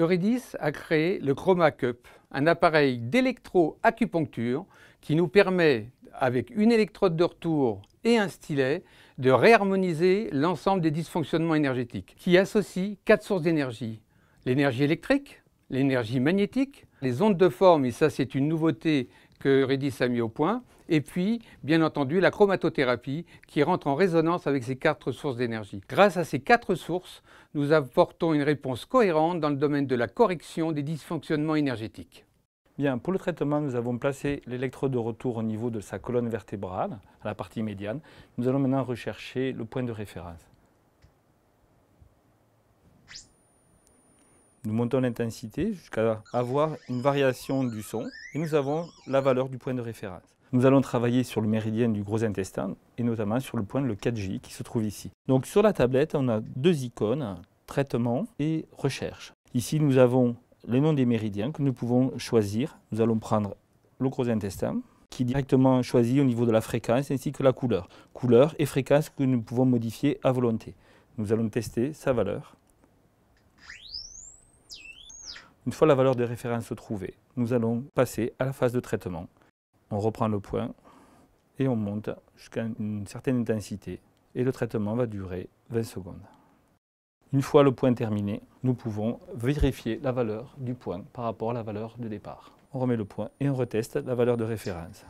Eurydice a créé le Chroma Cup, un appareil d'électro-acupuncture qui nous permet, avec une électrode de retour et un stylet, de réharmoniser l'ensemble des dysfonctionnements énergétiques, qui associe quatre sources d'énergie. L'énergie électrique, l'énergie magnétique, les ondes de forme, et ça c'est une nouveauté que Redis a mis au point, et puis, bien entendu, la chromatothérapie qui rentre en résonance avec ces quatre sources d'énergie. Grâce à ces quatre sources, nous apportons une réponse cohérente dans le domaine de la correction des dysfonctionnements énergétiques. Bien, pour le traitement, nous avons placé l'électrode de retour au niveau de sa colonne vertébrale, à la partie médiane. Nous allons maintenant rechercher le point de référence. Nous montons l'intensité jusqu'à avoir une variation du son et nous avons la valeur du point de référence. Nous allons travailler sur le méridien du gros intestin et notamment sur le point le 4J qui se trouve ici. Donc sur la tablette, on a deux icônes, traitement et recherche. Ici, nous avons les noms des méridiens que nous pouvons choisir. Nous allons prendre le gros intestin qui est directement choisi au niveau de la fréquence ainsi que la couleur. Couleur et fréquence que nous pouvons modifier à volonté. Nous allons tester sa valeur. Une fois la valeur de référence trouvée, nous allons passer à la phase de traitement. On reprend le point et on monte jusqu'à une certaine intensité et le traitement va durer 20 secondes. Une fois le point terminé, nous pouvons vérifier la valeur du point par rapport à la valeur de départ. On remet le point et on reteste la valeur de référence.